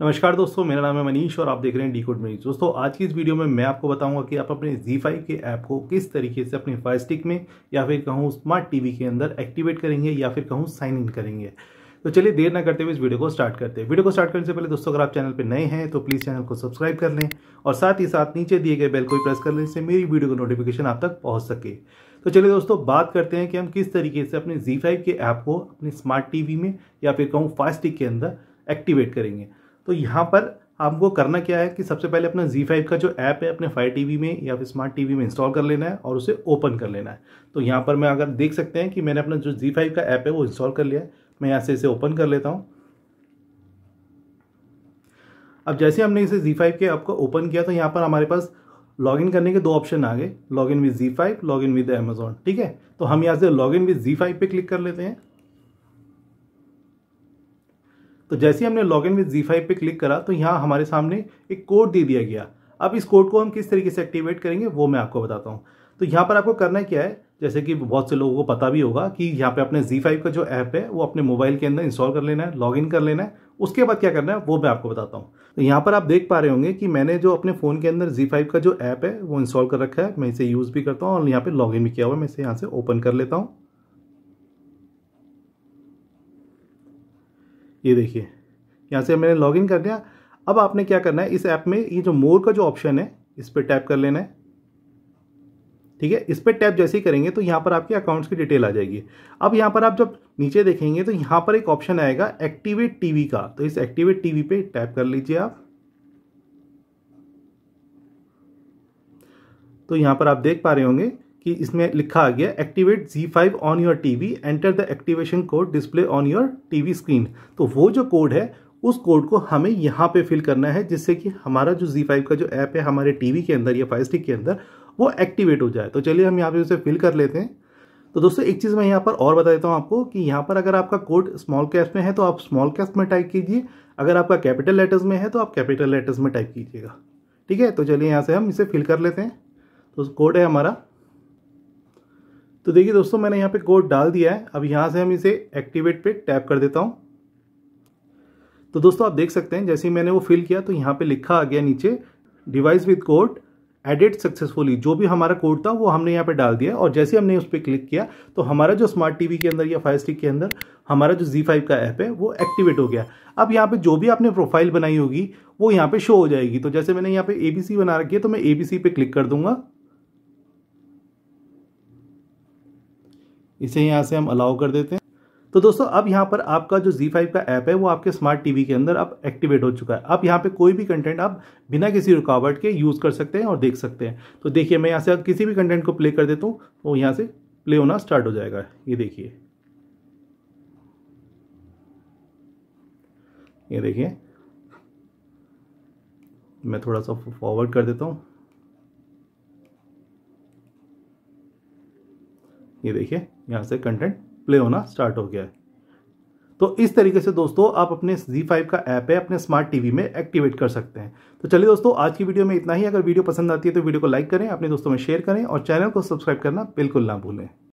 नमस्कार दोस्तों मेरा नाम है मनीष और आप देख रहे हैं डी कोड मनीष दोस्तों आज की इस वीडियो में मैं आपको बताऊंगा कि आप अपने जी फाइव के ऐप को किस तरीके से अपने फायर स्टिक में या फिर कहूँ स्मार्ट टीवी के अंदर एक्टिवेट करेंगे या फिर कहूँ साइन इन करेंगे तो चलिए देर ना करते हुए इस वीडियो को स्टार्ट करते हैं वीडियो को स्टार्ट करने से पहले दोस्तों अगर आप चैनल पर नए हैं तो प्लीज़ चैनल को सब्सक्राइब कर लें और साथ ही साथ नीचे दिए गए बेल को प्रेस कर लें जिससे मेरी वीडियो का नोटिफिकेशन आप तक पहुँच सके तो चलिए दोस्तों बात करते हैं कि हम किस तरीके से अपने जी फाइव के ऐप को अपने स्मार्ट वी में या फिर कहूँ फास्ट के अंदर एक्टिवेट करेंगे तो यहाँ पर आपको करना क्या है कि सबसे पहले अपना Z5 का जो ऐप है अपने फायर टी में या फिर स्मार्ट टी में इंस्टॉल कर लेना है और उसे ओपन कर लेना है तो यहाँ पर मैं अगर देख सकते हैं कि मैंने अपना जो Z5 का ऐप है वो इंस्टॉल कर लिया है मैं यहाँ से इसे ओपन कर लेता हूँ अब जैसे हमने इसे Z5 के ऐप को ओपन किया तो यहाँ पर हमारे पास लॉगिन करने के दो ऑप्शन आ गए login with log in with Amazon ठीक है तो हम यहाँ से लॉगिन विद फाइव पे क्लिक कर लेते हैं तो जैसे ही हमने log in with Zee five पर क्लिक करा तो यहाँ हमारे सामने एक कोड दे दिया गया अब इस कोड को हम किस तरीके से एक्टिवेट करेंगे वो मैं आपको बताता हूँ तो यहाँ पर आपको करना क्या है जैसे कि बहुत से लोगों को पता भी होगा कि यहाँ पे अपने Z5 का जो ऐप है वो अपने मोबाइल के अंदर इंस्टॉल कर लेना है लॉगिन कर लेना है उसके बाद क्या करना है वो मैं आपको बताता हूँ तो यहाँ पर आप देख पा रहे होंगे कि मैंने जो अपने फ़ोन के अंदर Z5 का जो ऐप है वो इंस्टॉल कर रखा है मैं इसे यूज़ भी करता हूँ और यहाँ पर लॉग भी किया हुआ है मैं इसे यहाँ से ओपन कर लेता हूँ ये देखिए यहाँ से मैंने लॉगिन कर दिया अब आपने क्या करना है इस ऐप में ये जो मोर का जो ऑप्शन है इस पर टैप कर लेना है ठीक है इस पर टैप जैसे ही करेंगे तो यहाँ पर आपके अकाउंट्स की डिटेल आ जाएगी अब यहाँ पर आप जब नीचे देखेंगे तो यहाँ पर एक ऑप्शन आएगा एक्टिवेट टीवी का तो इस एक्टिवेट टीवी पे टैप कर लीजिए आप तो यहाँ पर आप देख पा रहे होंगे कि इसमें लिखा आ गया activate Z5 on your TV enter the activation code display on your TV screen तो वो जो कोड है उस कोड को हमें यहाँ पे फिल करना है जिससे कि हमारा जो Z5 का जो ऐप है हमारे टीवी के अंदर या फाइव स्टिक के अंदर वो एक्टिवेट हो जाए तो चलिए हम यहाँ पे उसे फिल कर लेते हैं तो दोस्तों एक चीज़ मैं यहाँ पर और बता देता हूँ आपको कि यहाँ पर अगर आपका कोड स्मॉल कैप में है तो आप स्मॉल कैप में टाइप कीजिए अगर आपका कैपिटल लेटर्स में है तो आप कैपिटल लेटर्स में टाइप कीजिएगा ठीक है तो चलिए यहाँ से हम इसे फिल कर लेते हैं तो कोड है हमारा तो देखिए दोस्तों मैंने यहाँ पे कोड डाल दिया है अब यहाँ से हम इसे एक्टिवेट पे टैप कर देता हूँ तो दोस्तों आप देख सकते हैं जैसे ही मैंने वो फिल किया तो यहाँ पे लिखा आ गया नीचे device with code added successfully जो भी हमारा कोड था वो हमने यहाँ पे डाल दिया और जैसे हमने उस पर क्लिक किया तो हमारा जो स्मार्ट टीवी के अंदर या फायर स्टिक के अंदर हमारा जो Z5 का ऐप है वो एक्टिवेट हो गया अब यहाँ पे जो भी आपने प्रोफाइल बनाई होगी वो यहाँ पे शो हो जाएगी तो जैसे मैंने यहाँ पे ए बना रखी है तो मैं ए पे क्लिक कर दूंगा इसे यहाँ से हम अलाउ कर देते हैं तो दोस्तों अब यहाँ पर आपका जो Z5 का ऐप है वो आपके स्मार्ट टीवी के अंदर अब एक्टिवेट हो चुका है अब यहाँ पे कोई भी कंटेंट आप बिना किसी रुकावट के यूज़ कर सकते हैं और देख सकते हैं तो देखिए मैं यहाँ से किसी भी कंटेंट को प्ले कर देता हूँ वो तो यहाँ से प्ले होना स्टार्ट हो जाएगा ये देखिए ये देखिए मैं थोड़ा सा फॉरवर्ड कर देता हूँ ये देखिए यहाँ से कंटेंट प्ले होना स्टार्ट हो गया है तो इस तरीके से दोस्तों आप अपने जी फाइव का ऐप है अपने स्मार्ट टीवी में एक्टिवेट कर सकते हैं तो चलिए दोस्तों आज की वीडियो में इतना ही अगर वीडियो पसंद आती है तो वीडियो को लाइक करें अपने दोस्तों में शेयर करें और चैनल को सब्सक्राइब करना बिल्कुल ना भूलें